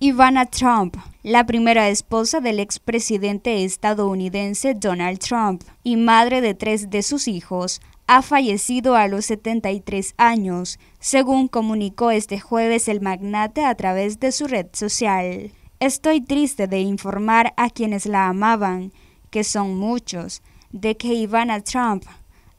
Ivana Trump, la primera esposa del expresidente estadounidense Donald Trump y madre de tres de sus hijos, ha fallecido a los 73 años, según comunicó este jueves el magnate a través de su red social. Estoy triste de informar a quienes la amaban, que son muchos, de que Ivana Trump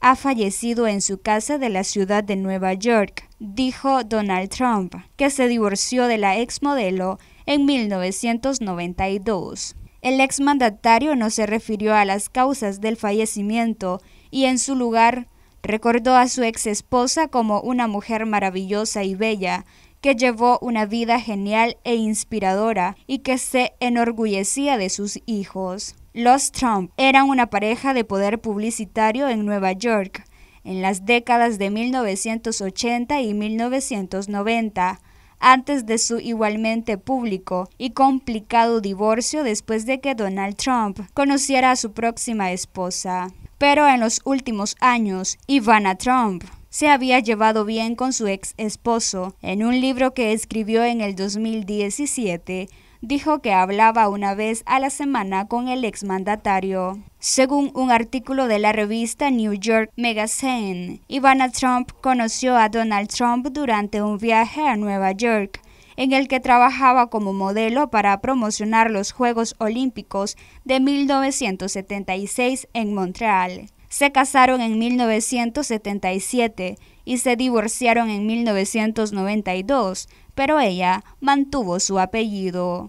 ha fallecido en su casa de la ciudad de Nueva York dijo Donald Trump, que se divorció de la exmodelo en 1992. El exmandatario no se refirió a las causas del fallecimiento y en su lugar recordó a su exesposa como una mujer maravillosa y bella que llevó una vida genial e inspiradora y que se enorgullecía de sus hijos. Los Trump eran una pareja de poder publicitario en Nueva York, en las décadas de 1980 y 1990, antes de su igualmente público y complicado divorcio después de que Donald Trump conociera a su próxima esposa. Pero en los últimos años, Ivana Trump se había llevado bien con su ex esposo. En un libro que escribió en el 2017, dijo que hablaba una vez a la semana con el ex mandatario. Según un artículo de la revista New York Magazine, Ivana Trump conoció a Donald Trump durante un viaje a Nueva York, en el que trabajaba como modelo para promocionar los Juegos Olímpicos de 1976 en Montreal. Se casaron en 1977 y se divorciaron en 1992, pero ella mantuvo su apellido.